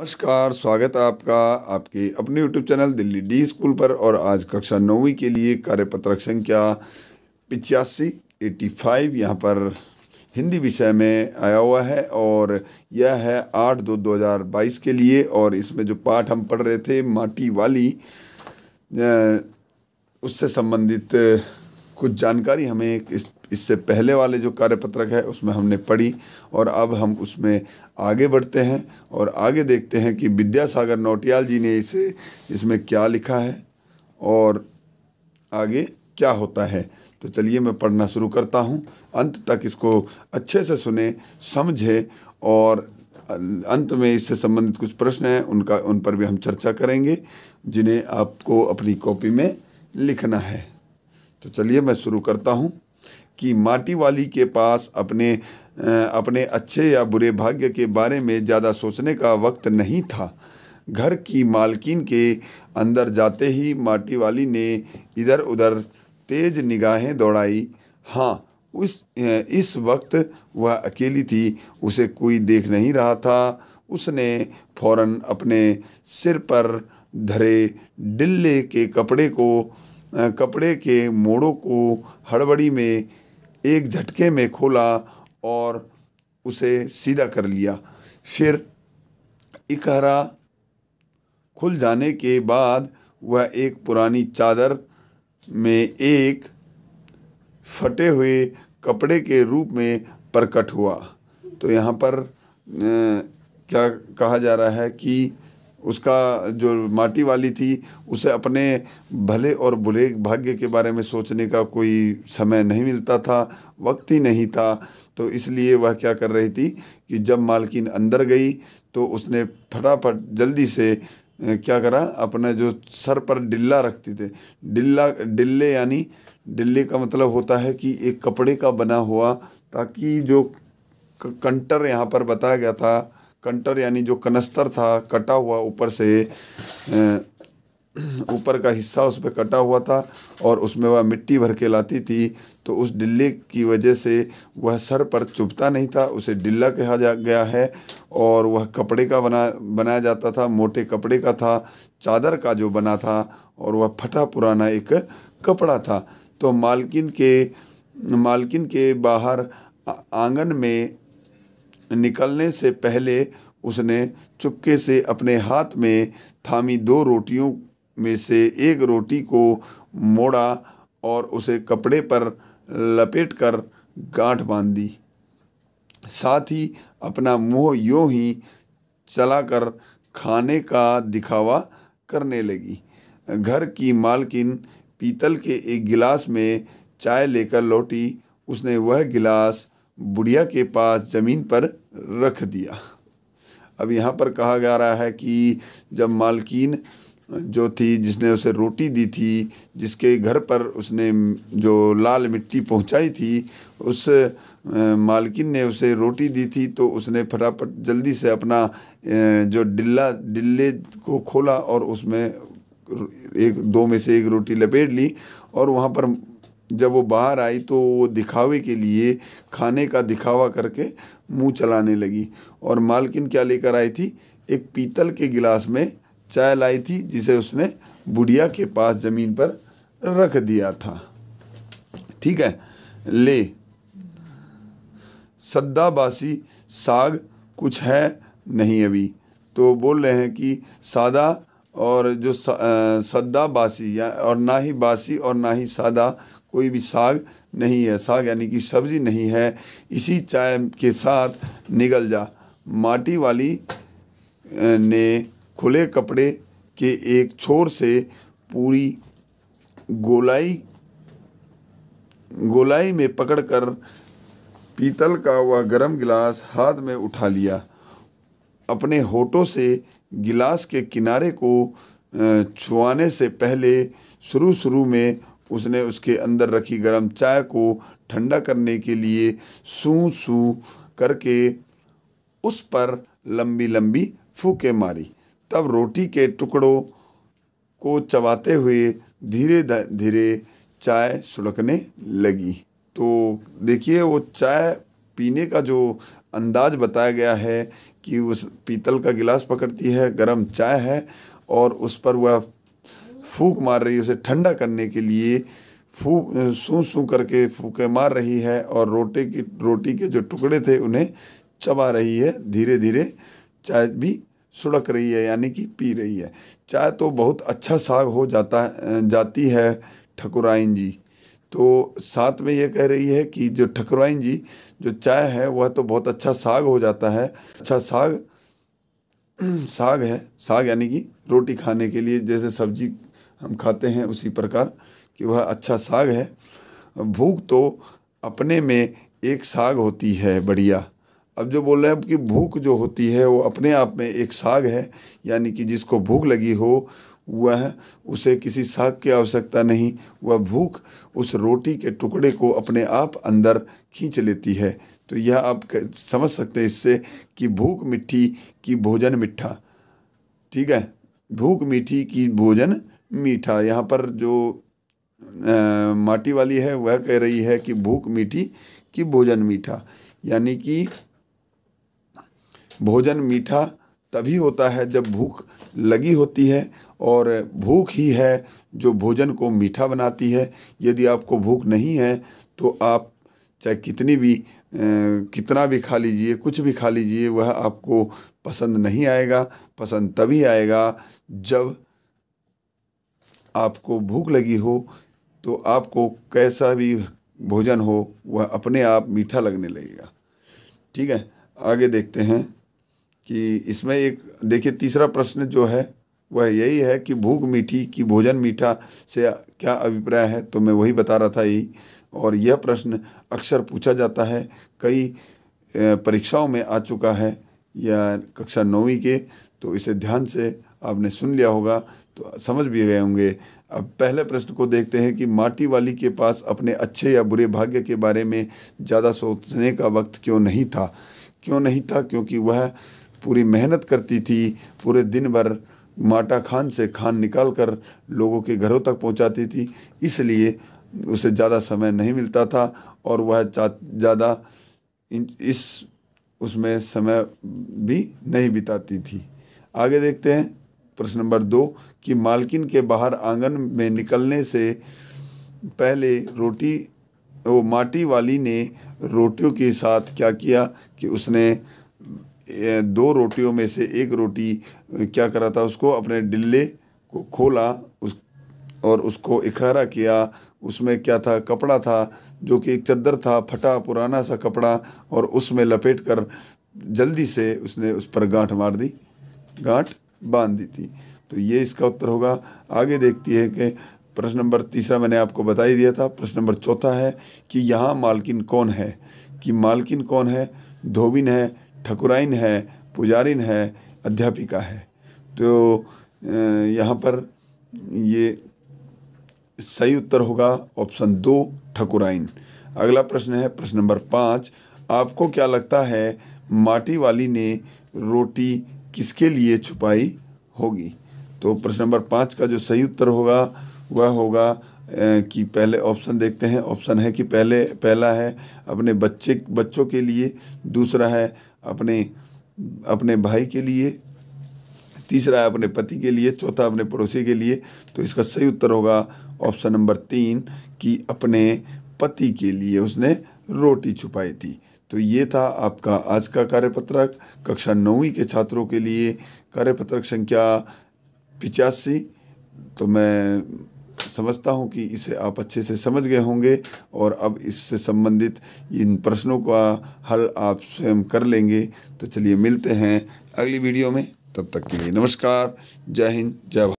नमस्कार स्वागत है आपका आपके अपने YouTube channel Delhi D school पर और आज कक्षा नौवीं के लिए कार्यपत्रक संख्या पिचासी एटी फाइव यहाँ पर हिंदी विषय में आया हुआ है और यह है आठ दो दो हज़ार बाईस के लिए और इसमें जो पाठ हम पढ़ रहे थे माटी वाली उससे संबंधित कुछ जानकारी हमें इस इससे पहले वाले जो कार्यपत्रक है उसमें हमने पढ़ी और अब हम उसमें आगे बढ़ते हैं और आगे देखते हैं कि विद्यासागर नोटियाल जी ने इसे इसमें क्या लिखा है और आगे क्या होता है तो चलिए मैं पढ़ना शुरू करता हूँ अंत तक इसको अच्छे से सुने समझे और अंत में इससे संबंधित कुछ प्रश्न हैं उनका उन पर भी हम चर्चा करेंगे जिन्हें आपको अपनी कॉपी में लिखना है तो चलिए मैं शुरू करता हूँ कि माटी वाली के पास अपने अपने अच्छे या बुरे भाग्य के बारे में ज़्यादा सोचने का वक्त नहीं था घर की मालकिन के अंदर जाते ही माटी वाली ने इधर उधर तेज निगाहें दौड़ाई हाँ उस इस वक्त वह अकेली थी उसे कोई देख नहीं रहा था उसने फौरन अपने सिर पर धरे डिल्ले के कपड़े को कपड़े के मोड़ों को हड़बड़ी में एक झटके में खोला और उसे सीधा कर लिया फिर इकहरा खुल जाने के बाद वह एक पुरानी चादर में एक फटे हुए कपड़े के रूप में प्रकट हुआ तो यहाँ पर क्या कहा जा रहा है कि उसका जो माटी वाली थी उसे अपने भले और बुरे भाग्य के बारे में सोचने का कोई समय नहीं मिलता था वक्त ही नहीं था तो इसलिए वह क्या कर रही थी कि जब मालकिन अंदर गई तो उसने फटाफट जल्दी से क्या करा अपना जो सर पर डिल्ला रखते थे डिल्ला डिल्ले यानी डिल्ले का मतलब होता है कि एक कपड़े का बना हुआ ताकि जो कंटर यहाँ पर बताया गया था कंटर यानी जो कनस्तर था कटा हुआ ऊपर से ऊपर का हिस्सा उस पर कटा हुआ था और उसमें वह मिट्टी भर के लाती थी तो उस डिल्ले की वजह से वह सर पर चुभता नहीं था उसे डिल्ला कहा जा गया है और वह कपड़े का बना बनाया जाता था मोटे कपड़े का था चादर का जो बना था और वह फटा पुराना एक कपड़ा था तो मालकिन के मालकिन के बाहर आंगन में निकलने से पहले उसने चुपके से अपने हाथ में थामी दो रोटियों में से एक रोटी को मोड़ा और उसे कपड़े पर लपेट कर गांठ बांध दी साथ ही अपना मुंह यूँ ही चलाकर खाने का दिखावा करने लगी घर की मालकिन पीतल के एक गिलास में चाय लेकर लौटी उसने वह गिलास बुढ़िया के पास ज़मीन पर रख दिया अब यहाँ पर कहा जा रहा है कि जब मालकिन जो थी जिसने उसे रोटी दी थी जिसके घर पर उसने जो लाल मिट्टी पहुँचाई थी उस मालकिन ने उसे रोटी दी थी तो उसने फटाफट जल्दी से अपना जो डिल्ला डिल्ले को खोला और उसमें एक दो में से एक रोटी लपेट ली और वहाँ पर जब वो बाहर आई तो वो दिखावे के लिए खाने का दिखावा करके मुंह चलाने लगी और मालकिन क्या लेकर आई थी एक पीतल के गिलास में चाय लाई थी जिसे उसने बुढ़िया के पास ज़मीन पर रख दिया था ठीक है ले सद्दाबासी साग कुछ है नहीं अभी तो बोल रहे हैं कि सादा और जो सद्दा बासी या और ना ही बासी और ना ही सादा कोई भी साग नहीं है साग यानी कि सब्जी नहीं है इसी चाय के साथ निगल जा माटी वाली ने खुले कपड़े के एक छोर से पूरी गोलाई गोलाई में पकड़कर पीतल का वह गरम गिलास हाथ में उठा लिया अपने होठों से गिलास के किनारे को छुआने से पहले शुरू शुरू में उसने उसके अंदर रखी गर्म चाय को ठंडा करने के लिए सू सू करके उस पर लंबी लंबी फूके मारी तब रोटी के टुकड़ों को चबाते हुए धीरे धीरे चाय सुड़कने लगी तो देखिए वो चाय पीने का जो अंदाज बताया गया है कि उस पीतल का गिलास पकड़ती है गरम चाय है और उस पर वह फूक मार रही है उसे ठंडा करने के लिए फूक सू सू करके फूके मार रही है और रोटी की रोटी के जो टुकड़े थे उन्हें चबा रही है धीरे धीरे चाय भी सुड़क रही है यानी कि पी रही है चाय तो बहुत अच्छा साग हो जाता जाती है ठकुराइन जी तो साथ में ये कह रही है कि जो ठकुराइन जी जो चाय है वह तो बहुत अच्छा साग हो जाता है अच्छा साग साग है साग यानी कि रोटी खाने के लिए जैसे सब्जी हम खाते हैं उसी प्रकार कि वह अच्छा साग है भूख तो अपने में एक साग होती है बढ़िया अब जो बोल रहे हैं कि भूख जो होती है वो अपने आप में एक साग है यानी कि जिसको भूख लगी हो वह उसे किसी साग की आवश्यकता नहीं वह भूख उस रोटी के टुकड़े को अपने आप अंदर खींच लेती है तो यह आप समझ सकते हैं इससे कि भूख मिट्टी की भोजन मिठा ठीक है भूख मीठी की भोजन मीठा यहाँ पर जो आ, माटी वाली है वह कह रही है कि भूख मीठी कि भोजन मीठा यानी कि भोजन मीठा तभी होता है जब भूख लगी होती है और भूख ही है जो भोजन को मीठा बनाती है यदि आपको भूख नहीं है तो आप चाहे कितनी भी आ, कितना भी खा लीजिए कुछ भी खा लीजिए वह आपको पसंद नहीं आएगा पसंद तभी आएगा जब आपको भूख लगी हो तो आपको कैसा भी भोजन हो वह अपने आप मीठा लगने लगेगा ठीक है आगे देखते हैं कि इसमें एक देखिए तीसरा प्रश्न जो है वह यही है कि भूख मीठी कि भोजन मीठा से क्या अभिप्राय है तो मैं वही बता रहा था यही और यह प्रश्न अक्सर पूछा जाता है कई परीक्षाओं में आ चुका है या कक्षा नौवीं के तो इसे ध्यान से आपने सुन लिया होगा तो समझ भी गए होंगे अब पहले प्रश्न को देखते हैं कि माटी वाली के पास अपने अच्छे या बुरे भाग्य के बारे में ज़्यादा सोचने का वक्त क्यों नहीं था क्यों नहीं था क्योंकि वह पूरी मेहनत करती थी पूरे दिन भर माटा खान से खान निकाल कर लोगों के घरों तक पहुंचाती थी इसलिए उसे ज़्यादा समय नहीं मिलता था और वह ज़्यादा इस उसमें समय भी नहीं बिताती थी आगे देखते हैं प्रश्न नंबर दो कि मालकिन के बाहर आंगन में निकलने से पहले रोटी वो माटी वाली ने रोटियों के साथ क्या किया कि उसने दो रोटियों में से एक रोटी क्या करा था उसको अपने डिल्ले को खोला उस और उसको इखारा किया उसमें क्या था कपड़ा था जो कि एक चद्दर था फटा पुराना सा कपड़ा और उसमें लपेट कर जल्दी से उसने उस पर गांठ मार दी गांठ बांध दी थी तो ये इसका उत्तर होगा आगे देखती है कि प्रश्न नंबर तीसरा मैंने आपको बता ही दिया था प्रश्न नंबर चौथा है कि यहाँ मालकिन कौन है कि मालकिन कौन है धोबिन है ठकुराइन है पुजारिन है अध्यापिका है तो यहाँ पर ये सही उत्तर होगा ऑप्शन दो ठकुराइन अगला प्रश्न है प्रश्न नंबर पाँच आपको क्या लगता है माटी वाली ने रोटी किसके लिए छुपाई होगी तो प्रश्न नंबर पाँच का जो सही उत्तर होगा वह होगा कि पहले ऑप्शन देखते हैं ऑप्शन है कि पहले पहला है अपने बच्चे बच्चों के लिए दूसरा है अपने अपने भाई के लिए तीसरा है अपने पति के लिए चौथा अपने पड़ोसी के लिए तो इसका सही उत्तर होगा ऑप्शन नंबर तीन कि अपने पति के लिए उसने रोटी छुपाई थी तो ये था आपका आज का कार्यपत्रक कक्षा नौवीं के छात्रों के लिए कार्यपत्रक संख्या पिचासी तो मैं समझता हूँ कि इसे आप अच्छे से समझ गए होंगे और अब इससे संबंधित इन प्रश्नों का हल आप स्वयं कर लेंगे तो चलिए मिलते हैं अगली वीडियो में तब तक के लिए नमस्कार जय हिंद जय